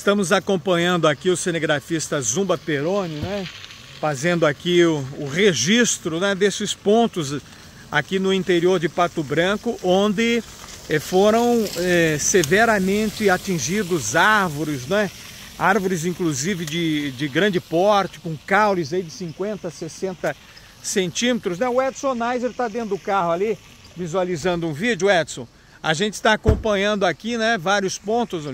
Estamos acompanhando aqui o cinegrafista Zumba Peroni, né? Fazendo aqui o, o registro né, desses pontos aqui no interior de Pato Branco, onde eh, foram eh, severamente atingidos árvores, né? Árvores, inclusive, de, de grande porte, com caules aí de 50, 60 centímetros, né? O Edson Neiser está dentro do carro ali, visualizando um vídeo, Edson. A gente está acompanhando aqui, né? Vários pontos,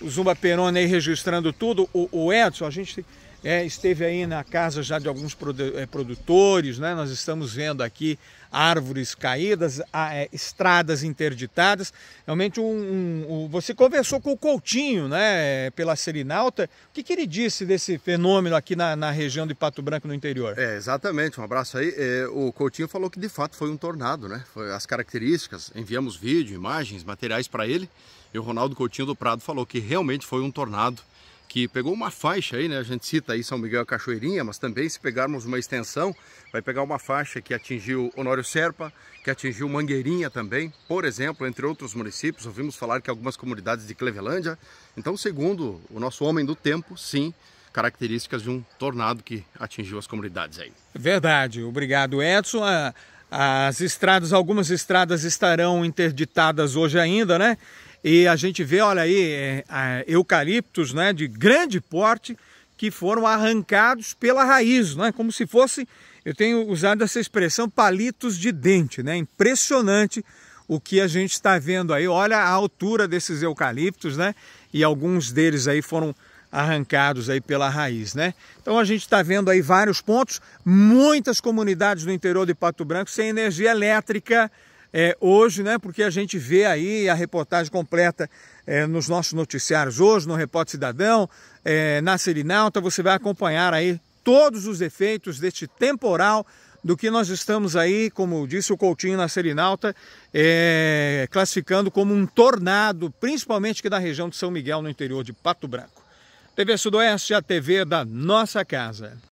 o Zumba Perona aí registrando tudo, o, o Edson, a gente é, esteve aí na casa já de alguns é, produtores, né? nós estamos vendo aqui árvores caídas, é, estradas interditadas. Realmente, um, um, um, você conversou com o Coutinho né? pela Serinalta. O que, que ele disse desse fenômeno aqui na, na, região de Pato Branco, no interior? É, exatamente, um abraço aí. É, o Coutinho falou que de fato foi um tornado, né? Foi as características, enviamos vídeo, imagens, materiais para ele. E o Ronaldo Coutinho do Prado falou que realmente foi um tornado que pegou uma faixa aí, né? A gente cita aí São Miguel Cachoeirinha, mas também se pegarmos uma extensão, vai pegar uma faixa que atingiu Honório Serpa, que atingiu Mangueirinha também, por exemplo, entre outros municípios. Ouvimos falar que algumas comunidades de Clevelândia. Então, segundo o nosso homem do tempo, sim, características de um tornado que atingiu as comunidades aí. Verdade. Obrigado, Edson. Ah, as estradas, algumas estradas estarão interditadas hoje ainda, né? E a gente vê, olha aí, é, é, eucaliptos né, de grande porte que foram arrancados pela raiz, né, como se fosse, eu tenho usado essa expressão, palitos de dente. Né, impressionante o que a gente está vendo aí. Olha a altura desses eucaliptos, né? E alguns deles aí foram arrancados aí pela raiz, né? Então a gente está vendo aí vários pontos, muitas comunidades no interior de Pato Branco sem energia elétrica, é, hoje, né? Porque a gente vê aí a reportagem completa é, nos nossos noticiários hoje, no Repórter Cidadão, é, na Serinalta, você vai acompanhar aí todos os efeitos deste temporal do que nós estamos aí, como disse o Coutinho na Serinalta, é, classificando como um tornado, principalmente que da região de São Miguel, no interior de Pato Branco. TV Sudoeste, a TV da nossa casa.